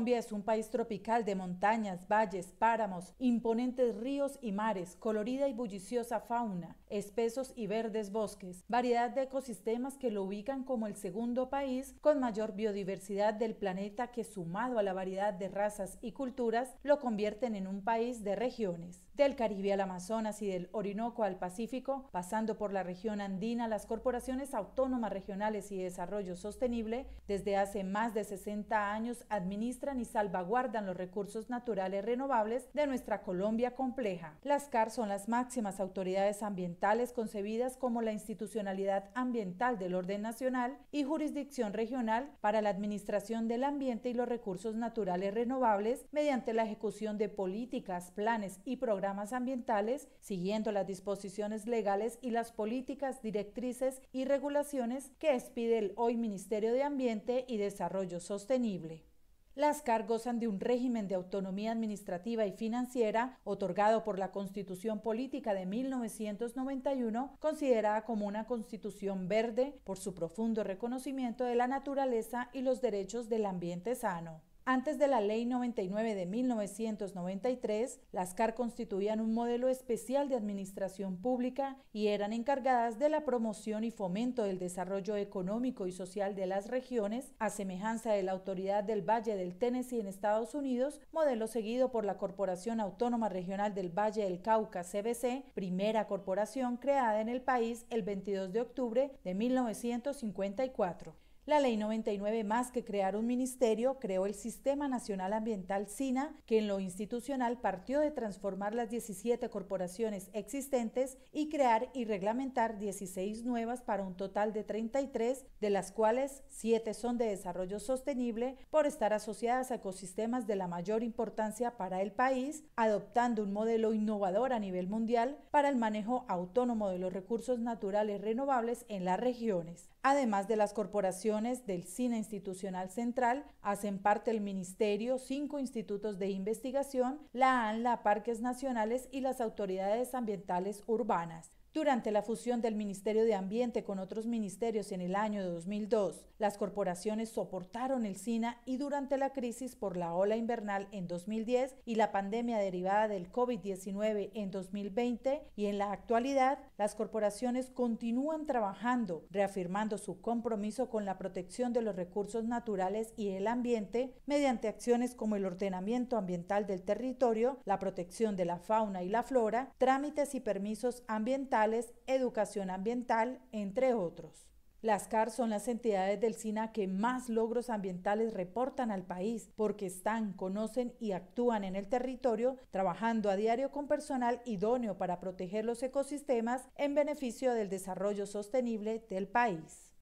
Colombia es un país tropical de montañas, valles, páramos, imponentes ríos y mares, colorida y bulliciosa fauna, espesos y verdes bosques, variedad de ecosistemas que lo ubican como el segundo país con mayor biodiversidad del planeta que sumado a la variedad de razas y culturas lo convierten en un país de regiones. Del Caribe al Amazonas y del Orinoco al Pacífico, pasando por la región andina, las corporaciones autónomas regionales y desarrollo sostenible desde hace más de 60 años administran y salvaguardan los recursos naturales renovables de nuestra Colombia compleja. Las CAR son las máximas autoridades ambientales concebidas como la institucionalidad ambiental del orden nacional y jurisdicción regional para la administración del ambiente y los recursos naturales renovables mediante la ejecución de políticas, planes y programas ambientales siguiendo las disposiciones legales y las políticas, directrices y regulaciones que expide el hoy Ministerio de Ambiente y Desarrollo Sostenible. Las CAR gozan de un régimen de autonomía administrativa y financiera otorgado por la Constitución Política de 1991, considerada como una constitución verde por su profundo reconocimiento de la naturaleza y los derechos del ambiente sano. Antes de la Ley 99 de 1993, las CAR constituían un modelo especial de administración pública y eran encargadas de la promoción y fomento del desarrollo económico y social de las regiones, a semejanza de la Autoridad del Valle del Tennessee en Estados Unidos, modelo seguido por la Corporación Autónoma Regional del Valle del Cauca, CBC, primera corporación creada en el país el 22 de octubre de 1954. La Ley 99 más que crear un ministerio creó el Sistema Nacional Ambiental SINA, que en lo institucional partió de transformar las 17 corporaciones existentes y crear y reglamentar 16 nuevas para un total de 33, de las cuales 7 son de desarrollo sostenible por estar asociadas a ecosistemas de la mayor importancia para el país, adoptando un modelo innovador a nivel mundial para el manejo autónomo de los recursos naturales renovables en las regiones. Además de las corporaciones del Cine Institucional Central, hacen parte el Ministerio, cinco institutos de investigación, la ANLA, Parques Nacionales y las autoridades ambientales urbanas. Durante la fusión del Ministerio de Ambiente con otros ministerios en el año 2002, las corporaciones soportaron el SINA y durante la crisis por la ola invernal en 2010 y la pandemia derivada del COVID-19 en 2020 y en la actualidad, las corporaciones continúan trabajando, reafirmando su compromiso con la protección de los recursos naturales y el ambiente mediante acciones como el ordenamiento ambiental del territorio, la protección de la fauna y la flora, trámites y permisos ambientales, educación ambiental, entre otros. Las CAR son las entidades del SINA que más logros ambientales reportan al país porque están, conocen y actúan en el territorio, trabajando a diario con personal idóneo para proteger los ecosistemas en beneficio del desarrollo sostenible del país.